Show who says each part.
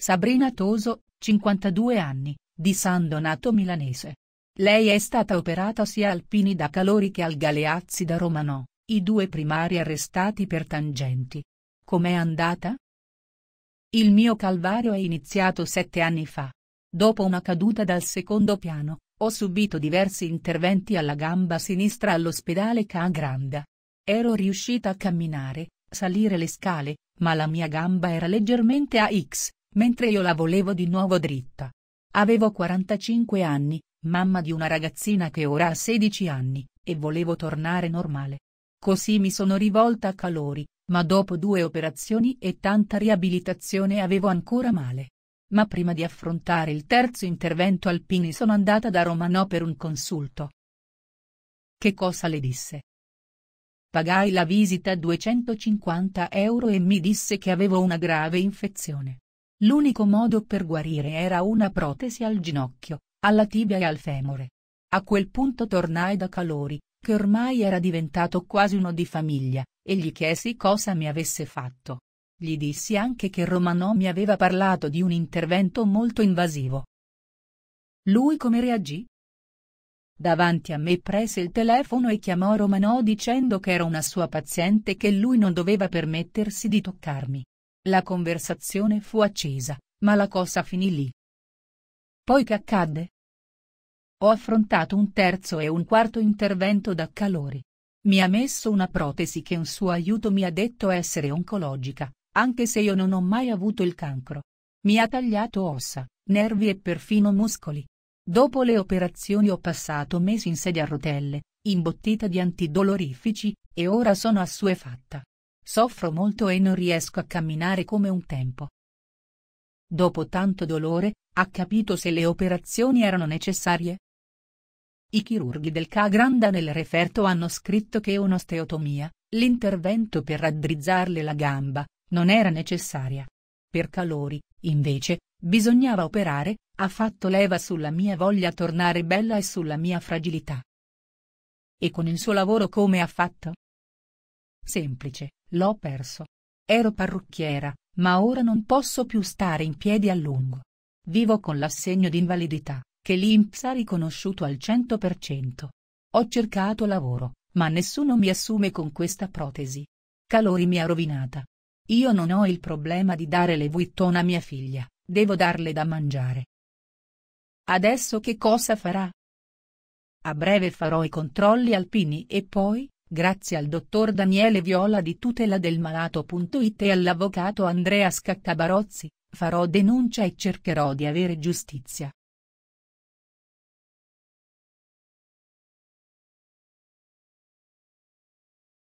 Speaker 1: Sabrina Toso, 52 anni, di San Donato Milanese. Lei è stata operata sia al Pini da Calori che al Galeazzi da Romano, i due primari arrestati per tangenti. Com'è andata? Il mio calvario è iniziato sette anni fa. Dopo una caduta dal secondo piano, ho subito diversi interventi alla gamba sinistra all'ospedale Ca Granda. Ero riuscita a camminare, salire le scale, ma la mia gamba era leggermente a X, Mentre io la volevo di nuovo dritta. Avevo 45 anni, mamma di una ragazzina che ora ha 16 anni, e volevo tornare normale. Così mi sono rivolta a Calori, ma dopo due operazioni e tanta riabilitazione avevo ancora male. Ma prima di affrontare il terzo intervento Alpini sono andata da Romano per un consulto. Che cosa le disse? Pagai la visita 250 euro e mi disse che avevo una grave infezione. L'unico modo per guarire era una protesi al ginocchio, alla tibia e al femore. A quel punto tornai da Calori, che ormai era diventato quasi uno di famiglia, e gli chiesi cosa mi avesse fatto. Gli dissi anche che Romano mi aveva parlato di un intervento molto invasivo. Lui come reagì? Davanti a me prese il telefono e chiamò Romano dicendo che era una sua paziente e che lui non doveva permettersi di toccarmi. La conversazione fu accesa, ma la cosa finì lì. Poi che accadde? Ho affrontato un terzo e un quarto intervento da calori. Mi ha messo una protesi che un suo aiuto mi ha detto essere oncologica, anche se io non ho mai avuto il cancro. Mi ha tagliato ossa, nervi e perfino muscoli. Dopo le operazioni ho passato mesi in sedia a rotelle, imbottita di antidolorifici, e ora sono assuefatta. Soffro molto e non riesco a camminare come un tempo. Dopo tanto dolore, ha capito se le operazioni erano necessarie? I chirurghi del Cagranda nel referto hanno scritto che un'osteotomia, l'intervento per raddrizzarle la gamba, non era necessaria. Per Calori, invece, bisognava operare, ha fatto leva sulla mia voglia tornare bella e sulla mia fragilità. E con il suo lavoro come ha fatto? Semplice, l'ho perso. Ero parrucchiera, ma ora non posso più stare in piedi a lungo. Vivo con l'assegno di invalidità, che l'INPS ha riconosciuto al 100%. Ho cercato lavoro, ma nessuno mi assume con questa protesi. Calori mi ha rovinata. Io non ho il problema di dare le Vuitton a mia figlia, devo darle da mangiare. Adesso che cosa farà? A breve farò i controlli alpini e poi, Grazie al dottor Daniele Viola di tutela del malato.it e all'avvocato Andrea Scaccabarozzi, farò denuncia e cercherò di avere giustizia.